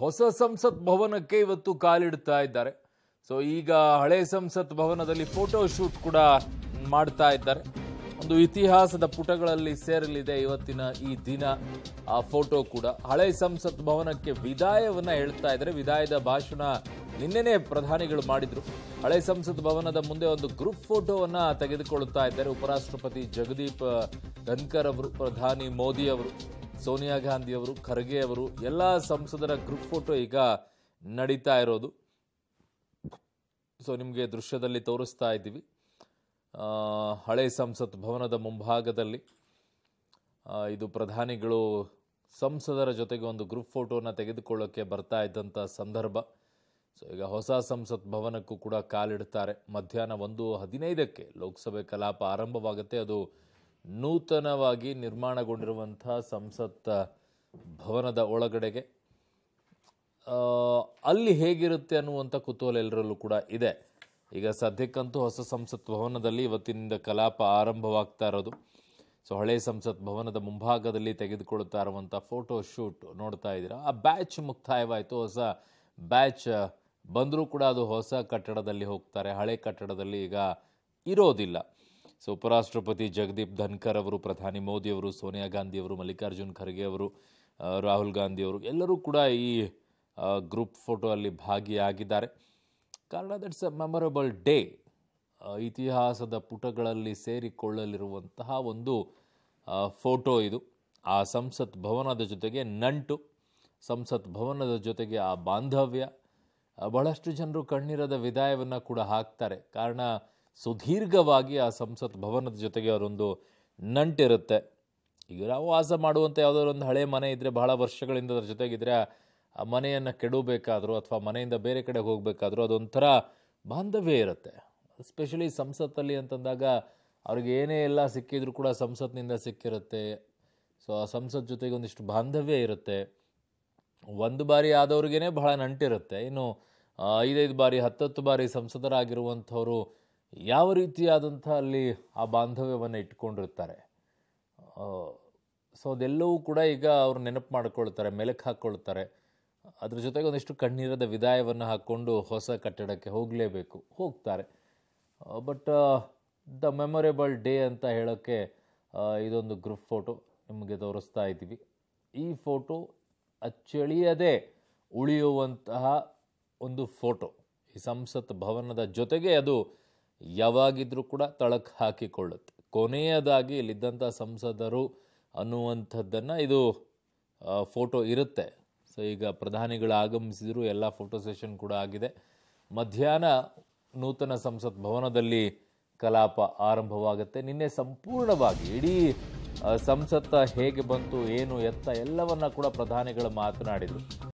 ಹೊಸ ಸಂಸತ್ ಭವನಕ್ಕೆ ಇವತ್ತು ಕಾಲಿಡ್ತಾ ಇದ್ದಾರೆ ಸೊ ಈಗ ಹಳೆ ಸಂಸತ್ ಭವನದಲ್ಲಿ ಫೋಟೋ ಶೂಟ್ ಕೂಡ ಮಾಡ್ತಾ ಇದ್ದಾರೆ ಒಂದು ಇತಿಹಾಸದ ಪುಟಗಳಲ್ಲಿ ಸೇರಲಿದೆ ಇವತ್ತಿನ ಈ ದಿನ ಆ ಫೋಟೋ ಕೂಡ ಹಳೆ ಸಂಸತ್ ಭವನಕ್ಕೆ ವಿದಾಯವನ್ನ ಹೇಳ್ತಾ ಇದ್ದಾರೆ ವಿದಾಯದ ಭಾಷಣ ನಿನ್ನೆನೆ ಪ್ರಧಾನಿಗಳು ಮಾಡಿದ್ರು ಹಳೆ ಸಂಸತ್ ಭವನದ ಮುಂದೆ ಒಂದು ಗ್ರೂಪ್ ಫೋಟೋವನ್ನ ತೆಗೆದುಕೊಳ್ಳುತ್ತಾ ಇದ್ದಾರೆ ಉಪರಾಷ್ಟ್ರಪತಿ ಜಗದೀಪ್ ಧನ್ಕರ್ ಅವರು ಪ್ರಧಾನಿ ಮೋದಿ ಅವರು ಸೋನಿಯಾ ಗಾಂಧಿಯವರು ಖರ್ಗೆ ಅವರು ಎಲ್ಲ ಸಂಸದರ ಗ್ರೂಪ್ ಫೋಟೋ ಈಗ ನಡೀತಾ ಇರೋದು ಸೊ ನಿಮಗೆ ದೃಶ್ಯದಲ್ಲಿ ತೋರಿಸ್ತಾ ಇದ್ದೀವಿ ಹಳೆ ಸಂಸತ್ ಭವನದ ಮುಂಭಾಗದಲ್ಲಿ ಇದು ಪ್ರಧಾನಿಗಳು ಸಂಸದರ ಜೊತೆಗೆ ಒಂದು ಗ್ರೂಪ್ ಫೋಟೋನ ತೆಗೆದುಕೊಳ್ಳೋಕ್ಕೆ ಬರ್ತಾ ಇದ್ದಂಥ ಸಂದರ್ಭ ಸೊ ಈಗ ಹೊಸ ಸಂಸತ್ ಭವನಕ್ಕೂ ಕೂಡ ಕಾಲಿಡ್ತಾರೆ ಮಧ್ಯಾಹ್ನ ಒಂದು ಹದಿನೈದಕ್ಕೆ ಲೋಕಸಭೆ ಕಲಾಪ ಆರಂಭವಾಗುತ್ತೆ ಅದು ನೂತನವಾಗಿ ನಿರ್ಮಾಣಗೊಂಡಿರುವಂಥ ಸಂಸತ್ ಭವನದ ಒಳಗಡೆಗೆ ಅಲ್ಲಿ ಹೇಗಿರುತ್ತೆ ಅನ್ನುವಂಥ ಕುತೂಹಲ ಎಲ್ಲರಲ್ಲೂ ಕೂಡ ಇದೆ ಈಗ ಸದ್ಯಕ್ಕಂತೂ ಹೊಸ ಸಂಸತ್ ಭವನದಲ್ಲಿ ಇವತ್ತಿನಿಂದ ಕಲಾಪ ಆರಂಭವಾಗ್ತಾ ಇರೋದು ಸೊ ಹಳೆ ಸಂಸತ್ ಭವನದ ಮುಂಭಾಗದಲ್ಲಿ ತೆಗೆದುಕೊಳ್ತಾ ಇರುವಂಥ ಫೋಟೋ ಶೂಟ್ ನೋಡ್ತಾ ಇದ್ದೀರಾ ಆ ಬ್ಯಾಚ್ ಮುಕ್ತಾಯವಾಯಿತು ಹೊಸ ಬ್ಯಾಚ್ ಬಂದರೂ ಕೂಡ ಅದು ಹೊಸ ಕಟ್ಟಡದಲ್ಲಿ ಹೋಗ್ತಾರೆ ಹಳೆ ಕಟ್ಟಡದಲ್ಲಿ ಈಗ ಇರೋದಿಲ್ಲ ಸೊ ಉಪರಾಷ್ಟ್ರಪತಿ ಜಗದೀಪ್ ಧನ್ಕರ್ ಅವರು ಪ್ರಧಾನಿ ಮೋದಿ ಅವರು ಸೋನಿಯಾ ಗಾಂಧಿ ಅವರು ಮಲ್ಲಿಕಾರ್ಜುನ್ ಖರ್ಗೆ ಅವರು ರಾಹುಲ್ ಗಾಂಧಿ ಅವರು ಎಲ್ಲರೂ ಕೂಡ ಈ ಗ್ರೂಪ್ ಫೋಟೋ ಅಲ್ಲಿ ಭಾಗಿಯಾಗಿದ್ದಾರೆ ಕಾರಣ ದಟ್ಸ್ ಅ ಮೆಮೊರಬಲ್ ಡೇ ಇತಿಹಾಸದ ಪುಟಗಳಲ್ಲಿ ಸೇರಿಕೊಳ್ಳಲಿರುವಂತಹ ಒಂದು ಫೋಟೋ ಇದು ಆ ಸಂಸತ್ ಭವನದ ಜೊತೆಗೆ ನಂಟು ಸಂಸತ್ ಭವನದ ಜೊತೆಗೆ ಆ ಬಾಂಧವ್ಯ ಬಹಳಷ್ಟು ಜನರು ಕಣ್ಣೀರದ ವಿದಾಯವನ್ನು ಕೂಡ ಹಾಕ್ತಾರೆ ಕಾರಣ ಸುದೀರ್ಘವಾಗಿ ಆ ಸಂಸತ್ ಭವನದ ಜೊತೆಗೆ ಅವರೊಂದು ನಂಟಿರುತ್ತೆ ಈಗ ನಾವು ವಾಸ ಮಾಡುವಂಥ ಯಾವುದಾದ್ರು ಒಂದು ಹಳೆ ಮನೆ ಇದ್ದರೆ ಬಹಳ ವರ್ಷಗಳಿಂದ ಅದರ ಜೊತೆಗಿದ್ದರೆ ಆ ಮನೆಯನ್ನು ಕೆಡಬೇಕಾದ್ರೂ ಅಥವಾ ಮನೆಯಿಂದ ಬೇರೆ ಕಡೆ ಹೋಗಬೇಕಾದರೂ ಅದೊಂಥರ ಬಾಂಧವ್ಯ ಇರುತ್ತೆ ಎಸ್ಪೆಷಲಿ ಸಂಸತ್ತಲ್ಲಿ ಅಂತಂದಾಗ ಅವ್ರಿಗೆ ಏನೇ ಎಲ್ಲ ಸಿಕ್ಕಿದ್ರು ಕೂಡ ಸಂಸತ್ನಿಂದ ಸಿಕ್ಕಿರುತ್ತೆ ಸೊ ಆ ಸಂಸತ್ ಜೊತೆಗೆ ಒಂದಿಷ್ಟು ಬಾಂಧವ್ಯ ಇರುತ್ತೆ ಒಂದು ಬಾರಿ ಆದವ್ರಿಗೇ ಬಹಳ ನಂಟಿರುತ್ತೆ ಇನ್ನು ಐದೈದು ಬಾರಿ ಹತ್ತತ್ತು ಬಾರಿ ಸಂಸದರಾಗಿರುವಂಥವರು ಯಾವ ರೀತಿಯಾದಂಥ ಅಲ್ಲಿ ಆ ಬಾಂಧವ್ಯವನ್ನು ಇಟ್ಕೊಂಡಿರ್ತಾರೆ ಸೊ ಅದೆಲ್ಲವೂ ಕೂಡ ಈಗ ಅವರು ನೆನಪು ಮಾಡ್ಕೊಳ್ತಾರೆ ಮೆಲಕ್ ಹಾಕ್ಕೊಳ್ತಾರೆ ಅದ್ರ ಜೊತೆಗೆ ಒಂದಿಷ್ಟು ಕಣ್ಣೀರದ ವಿದಾಯವನ್ನು ಹಾಕ್ಕೊಂಡು ಹೊಸ ಕಟ್ಟಡಕ್ಕೆ ಹೋಗಲೇಬೇಕು ಹೋಗ್ತಾರೆ ಬಟ್ ದ ಮೆಮೊರೇಬಲ್ ಡೇ ಅಂತ ಹೇಳೋಕ್ಕೆ ಇದೊಂದು ಗ್ರೂಪ್ ಫೋಟೋ ನಿಮಗೆ ತೋರಿಸ್ತಾ ಇದ್ದೀವಿ ಈ ಫೋಟೋ ಅಚ್ಚಳಿಯದೆ ಉಳಿಯುವಂತಹ ಒಂದು ಫೋಟೋ ಈ ಸಂಸತ್ ಭವನದ ಜೊತೆಗೆ ಅದು ಯಾವಾಗಿದ್ರೂ ಕೂಡ ತಳಕ್ ಹಾಕಿಕೊಳ್ಳುತ್ತೆ ಕೊನೆಯದಾಗಿ ಇಲ್ಲಿದ್ದಂಥ ಸಂಸದರು ಅನ್ನುವಂಥದ್ದನ್ನು ಇದು ಫೋಟೋ ಇರುತ್ತೆ ಸೊ ಈಗ ಪ್ರಧಾನಿಗಳು ಆಗಮಿಸಿದ್ರು ಎಲ್ಲ ಫೋಟೋ ಸೆಷನ್ ಕೂಡ ಆಗಿದೆ ಮಧ್ಯಾಹ್ನ ನೂತನ ಸಂಸತ್ ಭವನದಲ್ಲಿ ಕಲಾಪ ಆರಂಭವಾಗುತ್ತೆ ನಿನ್ನೆ ಸಂಪೂರ್ಣವಾಗಿ ಇಡೀ ಸಂಸತ್ತ ಹೇಗೆ ಬಂತು ಏನು ಎತ್ತ ಎಲ್ಲವನ್ನ ಕೂಡ ಪ್ರಧಾನಿಗಳು ಮಾತನಾಡಿದರು